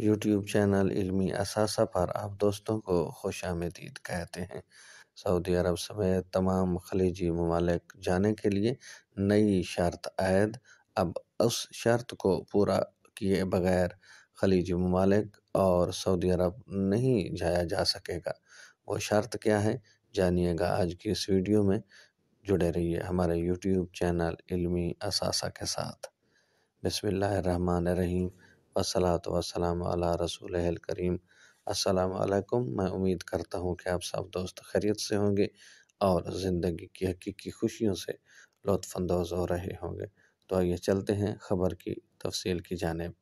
YouTube channel इल्मी असासा पर आप दोस्तों को खुश आमदीद कहते हैं सऊदी अरब समेत तमाम खलीजी ममालिक जाने के लिए नई शर्त आयद अब उस शर्त को पूरा किए बगैर खलीजी ममालिक और सऊदी अरब नहीं जाया जा सकेगा वो शर्त क्या है जानिएगा आज की इस वीडियो में जुड़े रहिए हमारे यूट्यूब चैनल इल्मी असासा के साथ बसमिल्ल रहीम वसलाम अला रसूल करीम असलकुम मैं उम्मीद करता हूँ कि आप सब दोस्त खैरियत से होंगे और ज़िंदगी की हकीकी खुशियों से लुफानंदोज़ हो रहे होंगे तो आइए चलते हैं ख़बर की तफसील की जानब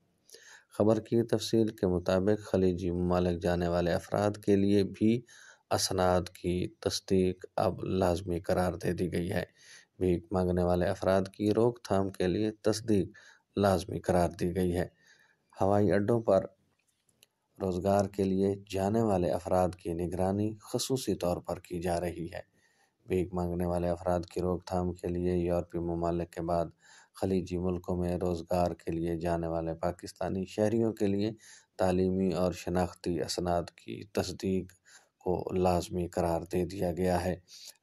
ख़बर की तफसील के मुताबिक खलीजी ममालिक जाने वाले अफराद के लिए भी असनाद की तस्दीक अब लाजमी करार दे दी गई है भीख मांगने वाले अफराद की रोकथाम के लिए तस्दीक लाजमी करार दी गई है हवाई अड्डों पर रोज़गार के लिए जाने वाले अफराद की निगरानी खसूसी तौर पर की जा रही है भीख मांगने वाले अफराद की रोकथाम के लिए यूरोपीय ममालिक के बाद खलीजी मुल्कों में रोज़गार के लिए जाने वाले पाकिस्तानी शहरीों के लिए तालीमी और शनाख्ती असनाद की तस्दीक को लाजमी करार दे दिया गया है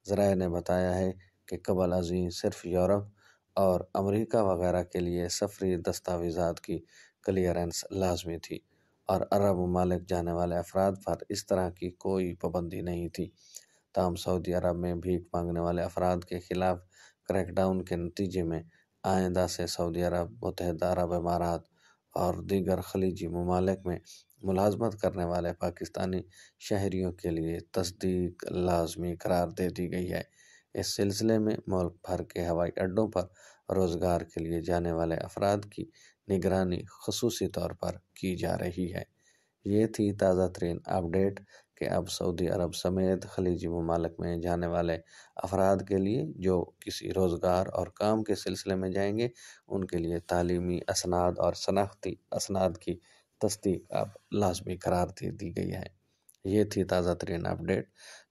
ज़रा ने बताया है कि कबल अजीं सिर्फ यूरोप और अमेरिका वगैरह के लिए सफरी दस्तावेजात की क्लियरेंस लाजमी थी और अरब ममालिक जाने वाले अफराद पर इस तरह की कोई पाबंदी नहीं थी तमाम सऊदी अरब में भीख मांगने वाले अफराद के ख़िलाफ़ क्रैकडाउन के नतीजे में आइंदा से सऊदी अरब मुतहद अरब इमारात और दीगर खलीजी ममालिक में मुलाजमत करने वाले पाकिस्तानी शहरीों के लिए तस्दीक लाजमी करार दे दी गई है इस सिलसिले में मुल्क भर के हवाई अड्डों पर रोज़गार के लिए जाने वाले अफराद की निगरानी खसूस तौर पर की जा रही है ये थी ताज़ा तरीन अपडेट कि अब सऊदी अरब समेत खलीजी ममालक में जाने वाले अफराद के लिए जो किसी रोज़गार और काम के सिलसिले में जाएंगे उनके लिए तालीमी असनाद और शनाख्ती असनाद की तस्दीक अब लाजमी करार दे दी गई है ये थी ताज़ा तरीन अपडेट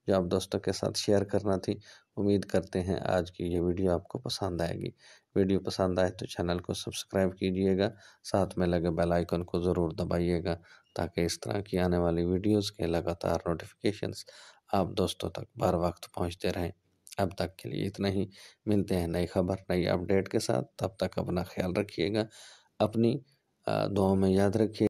जो आप दोस्तों के साथ शेयर करना थी उम्मीद करते हैं आज की ये वीडियो आपको पसंद आएगी वीडियो पसंद आए तो चैनल को सब्सक्राइब कीजिएगा साथ में लगे बेल आइकन को ज़रूर दबाइएगा ताकि इस तरह की आने वाली वीडियोस के लगातार नोटिफिकेशंस आप दोस्तों तक बर वक्त पहुँचते रहें अब तक के लिए इतना ही मिलते हैं नई खबर नई अपडेट के साथ तब तक अपना ख्याल रखिएगा अपनी दुआओं में याद रखिए